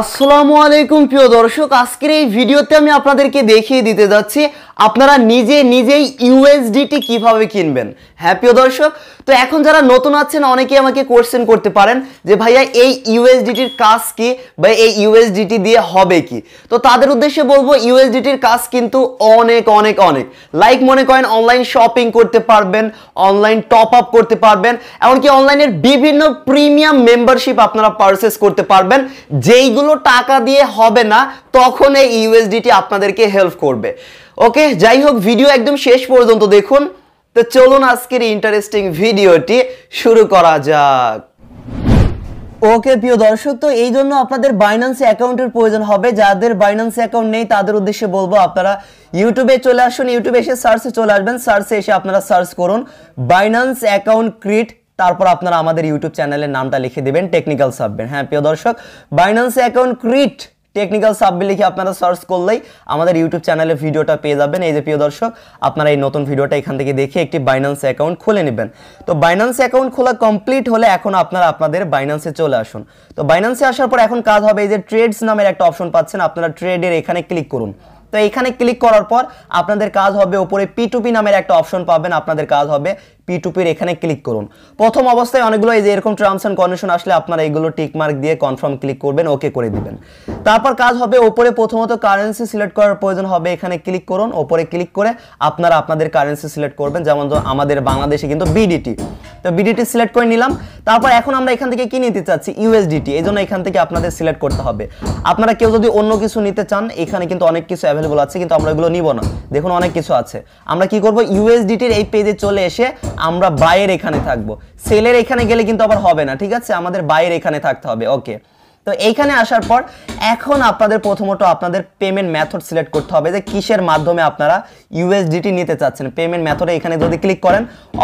আসসালামু আলাইকুম প্রিয় দর্শক আজকের এই ভিডিওতে আমি আপনাদেরকে দেখিয়ে দিতে যাচ্ছি আপনারা নিজে নিজেই ইউএসডিটি কিভাবে কিনবেন হ্যাঁ প্রিয় দর্শক তো এখন যারা নতুন আছেন অনেকে আমাকে কোশ্চেন করতে পারেন যে ভাইয়া এই ইউএসডিটির কাজ কি বা এই ইউএসডিটি দিয়ে হবে কি তো তাদের উদ্দেশ্যে বলবো ইউএসডিটির কাজ কিন্তু অনেক অনেক অনেক লাইক মনে করেন অনলাইন শপিং করতে পারবেন অনলাইন টপ আপ করতে পারবেন এমনকি অনলাইনের বিভিন্ন প্রিমিয়াম মেম্বারশিপ আপনারা পারচেস করতে পারবেন যেই এইগুলো টাকা দিয়ে হবে না তখন এই ইউএসডিটি আপনাদেরকে হেল্প করবে ওকে যাই হোক ভিডিও একদম শেষ পর্যন্ত দেখুন তো চলুন আজকের ইন্টারেস্টিং ভিডিওটি শুরু করা যাক ওকে প্রিয় দর্শক তো এই জন্য আপনাদের বাইন্যান্স অ্যাকাউন্টের প্রয়োজন হবে যাদের বাইন্যান্স অ্যাকাউন্ট নেই তাদের উদ্দেশ্যে বলবো আপনারা ইউটিউবে চলে আসুন ইউটিউবে এসে সার্চে চলে আসবেন সার্চে এসে আপনারা সার্চ করুন বাইন্যান্স অ্যাকাউন্ট ক্রিয়েট তারপর আপনারা আমাদের ইউটিউব চ্যানেলের নামটা লিখে দেবেন টেকনিক্যাল সাবমিট হ্যাঁ প্রিয় দর্শক Binance account create technical submit লিখে আপনারা সার্চ করলেই আমাদের ইউটিউব চ্যানেলে ভিডিওটা পেয়ে যাবেন এই যে প্রিয় দর্শক আপনারা এই নতুন ভিডিওটা এখান থেকে দেখে একটি বাইন্যান্স অ্যাকাউন্ট খুলে নেবেন তো বাইন্যান্স অ্যাকাউন্ট খোলা কমপ্লিট হলে এখন আপনারা আপনাদের বাইন্যান্সে চলে আসুন তো বাইন্যান্সে আসার পর এখন কাজ হবে এই যে ট্রেডস নামের একটা অপশন পাচ্ছেন আপনারা ট্রেডের এখানে ক্লিক করুন তো এখানে ক্লিক করার পর আপনাদের কাজ হবে ওপরে পিটুপি নামের একটা অপশন পাবেন আপনাদের কাজ হবে পিটুপির এখানে ক্লিক করুন প্রথম অবস্থায় অনেকগুলো এই যে এরকম টার্মস অ্যান্ড কন্ডিশন আসলে আপনারা এগুলো টিকমার্ক দিয়ে কনফার্ম ক্লিক করবেন ওকে করে দিবেন তারপর কাজ হবে ওপরে প্রথমত কারেন্সি সিলেক্ট করার প্রয়োজন হবে এখানে ক্লিক করুন ওপরে ক্লিক করে আপনারা আপনাদের কারেন্সি সিলেক্ট করবেন যেমন আমাদের বাংলাদেশে কিন্তু বিডিটি তো বিডিটি সিলেক্ট করে নিলাম তারপর এখন আমরা এখান থেকে কি নিতে চাচ্ছি ইউএসডিটি এই জন্য এখান থেকে আপনাদের সিলেক্ট করতে হবে আপনারা কেউ যদি অন্য কিছু নিতে চান এখানে কিন্তু অনেক কিছু অ্যাভেলেবল আছে কিন্তু আমরা এগুলো নিব না দেখুন অনেক কিছু আছে আমরা কি করব ইউএসডিটির এই পেজে চলে এসে আমরা বাইয়ের এখানে থাকবো সেলের এখানে গেলে কিন্তু আবার হবে না ঠিক আছে আমাদের বাইয়ের এখানে থাকতে হবে ওকে তো এইখানে আসার পর এখন আপনাদের প্রথমত আপনাদের পেমেন্ট মেথড সিলেক্ট করতে হবে যে কিসের মাধ্যমে আপনারা ইউএসডিটি নিতে চাচ্ছেন পেমেন্ট মেথডে এখানে যদি ক্লিক করেন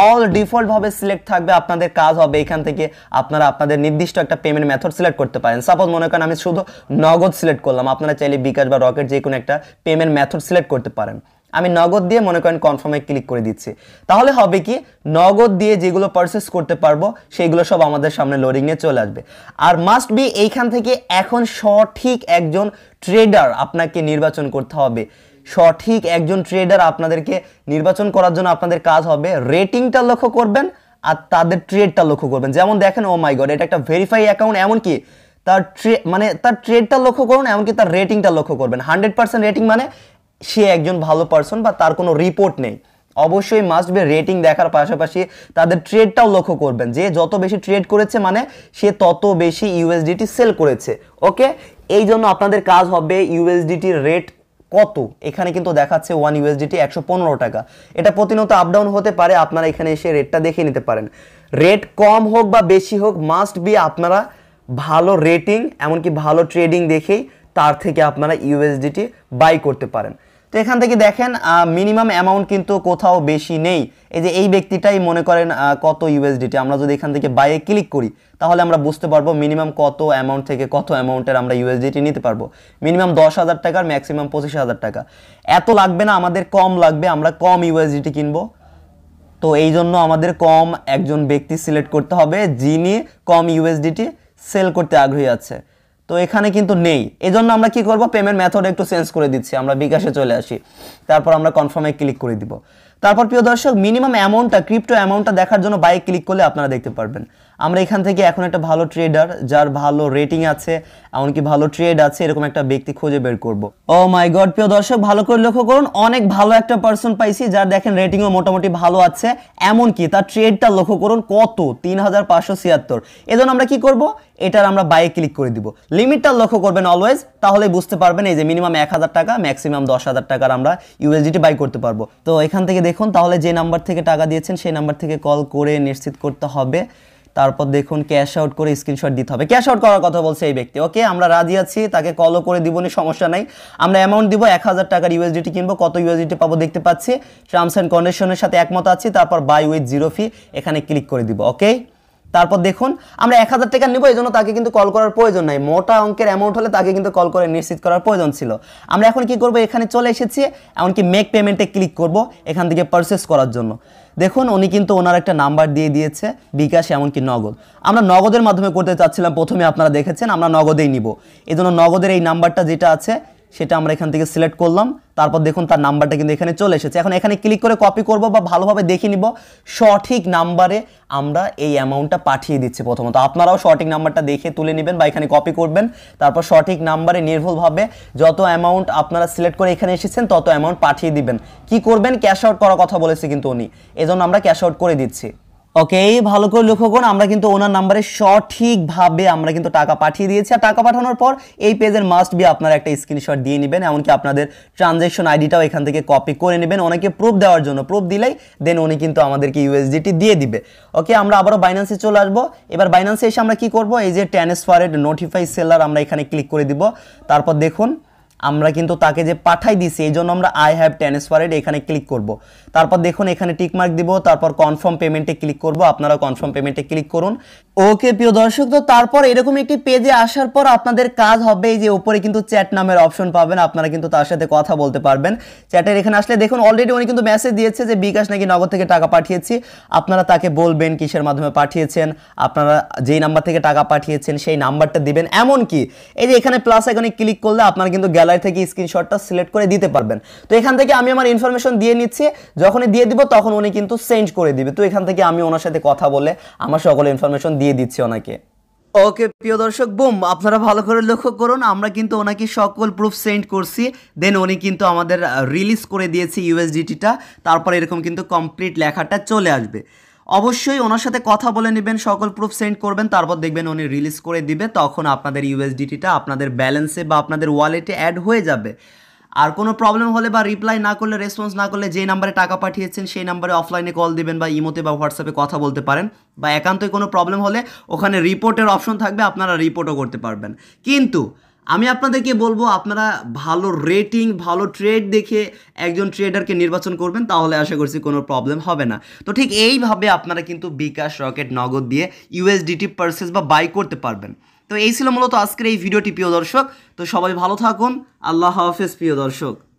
অল ডিফল্টভাবে সিলেক্ট থাকবে আপনাদের কাজ হবে এখান থেকে আপনারা আপনাদের নির্দিষ্ট একটা পেমেন্ট মেথড সিলেক্ট করতে পারেন সাপোজ মনে করেন আমি শুধু নগদ সিলেক্ট করলাম আপনারা চাইলে বিকাশ বা রকেট যে কোনো একটা পেমেন্ট মেথড সিলেক্ট করতে পারেন আমি নগদ দিয়ে মনে করেন কনফার্মে ক্লিক করে দিচ্ছি তাহলে হবে কি নগদ দিয়ে যেগুলো পারচেস করতে পারবো সেইগুলো সব আমাদের সামনে লোডিংয়ে চলে আসবে আর মাস্ট বি এইখান থেকে এখন সঠিক একজন ট্রেডার আপনাকে নির্বাচন করতে হবে সঠিক একজন ট্রেডার আপনাদেরকে নির্বাচন করার জন্য আপনাদের কাজ হবে রেটিংটা লক্ষ্য করবেন আর তাদের ট্রেডটা লক্ষ্য করবেন যেমন দেখেন ও মাই গড এটা একটা ভেরিফাই অ্যাকাউন্ট এমনকি তার ট্রে মানে তার ট্রেডটা লক্ষ্য করুন এমনকি তার রেটিংটা লক্ষ্য করবেন হান্ড্রেড পার্সেন্ট রেটিং মানে সে একজন ভালো পার্সন বা তার কোনো রিপোর্ট নেই অবশ্যই মাস্ট বি রেটিং দেখার পাশাপাশি তাদের ট্রেডটাও লক্ষ্য করবেন যে যত বেশি ট্রেড করেছে মানে সে তত বেশি ইউএসডিটি সেল করেছে ওকে এই জন্য আপনাদের কাজ হবে ইউএসডিটির রেট কত এখানে কিন্তু দেখাচ্ছে ওয়ান ইউএসডিটি একশো পনেরো টাকা এটা প্রতিনিয়ত আপডাউন হতে পারে আপনারা এখানে এসে রেটটা দেখে নিতে পারেন রেট কম হোক বা বেশি হোক মাস্ট বি আপনারা ভালো রেটিং এমনকি ভালো ট্রেডিং দেখেই তার থেকে আপনারা ইউএসডিটি বাই করতে পারেন তো এখান থেকে দেখেন মিনিমাম অ্যামাউন্ট কিন্তু কোথাও বেশি নেই এই যে এই ব্যক্তিটাই মনে করেন কত ইউএসডিটি আমরা যদি এখান থেকে বাইয়ে ক্লিক করি তাহলে আমরা বুঝতে পারবো মিনিমাম কত অ্যামাউন্ট থেকে কত অ্যামাউন্টের আমরা ইউএসডিটি নিতে পারবো মিনিমাম দশ হাজার টাকার ম্যাক্সিমাম পঁচিশ হাজার টাকা এত লাগবে না আমাদের কম লাগবে আমরা কম ইউএসডিটি কিনবো তো এই জন্য আমাদের কম একজন ব্যক্তি সিলেক্ট করতে হবে যিনি কম ইউএসডিটি সেল করতে আগ্রহী আছে তো এখানে কিন্তু নেই এই জন্য আমরা কি করব পেমেন্ট মেথড একটু চেঞ্জ করে দিচ্ছি আমরা বিকাশে চলে আসি তারপর আমরা কনফার্মে ক্লিক করে দিব তারপর প্রিয় দর্শক মিনিমাম অ্যামাউন্টটা ক্রিপ্টো অ্যামাউন্টটা দেখার জন্য বাইক ক্লিক করলে আপনারা দেখতে পারবেন আমরা এখান থেকে এখন একটা ভালো ট্রেডার যার ভালো রেটিং আছে এমনকি ভালো ট্রেড আছে এরকম একটা ব্যক্তি খুঁজে বের করব ও মাই গড প্রিয় দর্শক ভালো করে লক্ষ্য করুন অনেক ভালো একটা পার্সন পাইছি যার দেখেন রেটিংও মোটামুটি ভালো আছে এমনকি তার ট্রেডটা লক্ষ্য করুন কত তিন হাজার পাঁচশো ছিয়াত্তর এজন্য আমরা কি করব এটার আমরা বাইয়ে ক্লিক করে দিব লিমিটটা লক্ষ্য করবেন অলওয়েজ তাহলে বুঝতে পারবেন এই যে মিনিমাম এক টাকা ম্যাক্সিমাম দশ হাজার টাকার আমরা ইউএসডিটি বাই করতে পারবো তো এখান থেকে দেখুন তাহলে যে নাম্বার থেকে টাকা দিয়েছেন সেই নাম্বার থেকে কল করে নিশ্চিত করতে হবে তারপর দেখুন ক্যাশ আউট করে স্ক্রিনশট দিতে হবে ক্যাশ আউট করার কথা বলছে এই ব্যক্তি ওকে আমরা রাজি আছি তাকে কলও করে দিব সমস্যা নাই আমরা অ্যামাউন্ট দিব এক হাজার টাকার ইউএসডিটি কিনবো কত ইউএসডিটি পাবো দেখতে পাচ্ছি টার্মস অ্যান্ড কন্ডিশনের সাথে একমত আছি তারপর বাই উইথ জিরো ফি এখানে ক্লিক করে দিব ওকে তারপর দেখুন আমরা এক হাজার টাকা নেবো এই জন্য তাকে কিন্তু কল করার প্রয়োজন নাই মোটা অঙ্কের অ্যামাউন্ট হলে তাকে কিন্তু কল করে নিশ্চিত করার প্রয়োজন ছিল আমরা এখন কি করব এখানে চলে এসেছি এমনকি মেক পেমেন্টে ক্লিক করব এখান থেকে পারচেস করার জন্য দেখুন উনি কিন্তু ওনার একটা নাম্বার দিয়ে দিয়েছে বিকাশ এমনকি নগদ আমরা নগদের মাধ্যমে করতে চাচ্ছিলাম প্রথমে আপনারা দেখেছেন আমরা নগদেই নিব এই জন্য নগদের এই নাম্বারটা যেটা আছে সেটা আমরা এখান থেকে সিলেক্ট করলাম তারপর দেখুন তার নাম্বারটা কিন্তু এখানে চলে এসেছে এখন এখানে ক্লিক করে কপি করব বা ভালোভাবে দেখে নিব সঠিক নাম্বারে আমরা এই অ্যামাউন্টটা পাঠিয়ে দিচ্ছি প্রথমত আপনারাও সঠিক নাম্বারটা দেখে তুলে নেবেন বা এখানে কপি করবেন তারপর সঠিক নাম্বারে নির্ভুলভাবে যত অ্যামাউন্ট আপনারা সিলেক্ট করে এখানে এসেছেন তত অ্যামাউন্ট পাঠিয়ে দিবেন কি করবেন ক্যাশ আউট করার কথা বলেছে কিন্তু উনি এজন্য আমরা ক্যাশ আউট করে দিচ্ছি ওকে ভালো করে লক্ষ্য করুন আমরা কিন্তু ওনার নাম্বারে সঠিকভাবে আমরা কিন্তু টাকা পাঠিয়ে দিয়েছি আর টাকা পাঠানোর পর এই পেজের মাস্ট বি আপনারা একটা স্ক্রিনশট দিয়ে নেবেন এমনকি আপনাদের ট্রানজ্যাকশন আইডিটাও এখান থেকে কপি করে নেবেন ওনাকে প্রুফ দেওয়ার জন্য প্রুফ দিলেই দেন উনি কিন্তু আমাদেরকে ইউএসডিটি দিয়ে দিবে ওকে আমরা আবারও বাইন্যান্সে চলে আসবো এবার বাইন্যান্সে এসে আমরা কি করব এই যে ট্রান্সফারেড নোটিফাই সেলার আমরা এখানে ক্লিক করে দিব তারপর দেখুন আমরা কিন্তু তাকে যে পাঠাই দিছি এই জন্য আমরা আই হ্যাভ ট্রান্সফারেড এখানে ক্লিক করব। তারপর দেখুন এখানে টিকমার্ক দিব তারপর কনফার্ম পেমেন্টে ক্লিক করব আপনারা কনফার্ম পেমেন্টে ক্লিক করুন ওকে প্রিয় দর্শক তো তারপর এরকম একটি পেজে আসার পর আপনাদের কাজ হবে এই যে উপরে কিন্তু চ্যাট নামের অপশন পাবেন আপনারা কিন্তু তার সাথে কথা বলতে পারবেন চ্যাটের এখানে আসলে দেখুন অলরেডি উনি কিন্তু মেসেজ দিয়েছে যে বিকাশ নাকি নগদ থেকে টাকা পাঠিয়েছি আপনারা তাকে বলবেন কিসের মাধ্যমে পাঠিয়েছেন আপনারা যেই নাম্বার থেকে টাকা পাঠিয়েছেন সেই নাম্বারটা দিবেন এমন কি এই যে এখানে প্লাস এখানে ক্লিক করলে আপনারা কিন্তু গ্যালারি থেকে স্ক্রিনশটটা সিলেক্ট করে দিতে পারবেন তো এখান থেকে আমি আমার ইনফরমেশন দিয়ে নিচ্ছি যখনই দিয়ে দিব তখন উনি কিন্তু সেন্ড করে দিবে তো এখান থেকে আমি ওনার সাথে কথা বলে আমার সকল ইনফরমেশন দিয়ে দিয়ে দিচ্ছে ওনাকে ওকে প্রিয় দর্শক বুম আপনারা ভালো করে লক্ষ্য করুন আমরা কিন্তু ওনাকে সকল প্রুফ সেন্ড করছি দেন উনি কিন্তু আমাদের রিলিজ করে দিয়েছে ইউএসডিটিটা তারপর এরকম কিন্তু কমপ্লিট লেখাটা চলে আসবে অবশ্যই ওনার সাথে কথা বলে নেবেন সকল প্রুফ সেন্ড করবেন তারপর দেখবেন উনি রিলিজ করে দিবে তখন আপনাদের ইউএসডিটিটা আপনাদের ব্যালেন্সে বা আপনাদের ওয়ালেটে অ্যাড হয়ে যাবে আর কোনো প্রবলেম হলে বা রিপ্লাই না করলে রেসপন্স না করলে যে নাম্বারে টাকা পাঠিয়েছেন সেই নাম্বারে অফলাইনে কল দেবেন বা ইমোতে বা হোয়াটসঅ্যাপে কথা বলতে পারেন বা একান্তই কোনো প্রবলেম হলে ওখানে রিপোর্টের অপশন থাকবে আপনারা রিপোর্টও করতে পারবেন কিন্তু আমি আপনাদেরকে বলবো আপনারা ভালো রেটিং ভালো ট্রেড দেখে একজন ট্রেডারকে নির্বাচন করবেন তাহলে আশা করছি কোনো প্রবলেম হবে না তো ঠিক এইভাবে আপনারা কিন্তু বিকাশ রকেট নগদ দিয়ে ইউএসডিটি পার্সেস বা বাই করতে পারবেন তো এই ছিল মূলত আজকের এই ভিডিওটি প্রিয় দর্শক তো সবাই ভালো থাকুন আল্লাহ হাফেজ প্রিয় দর্শক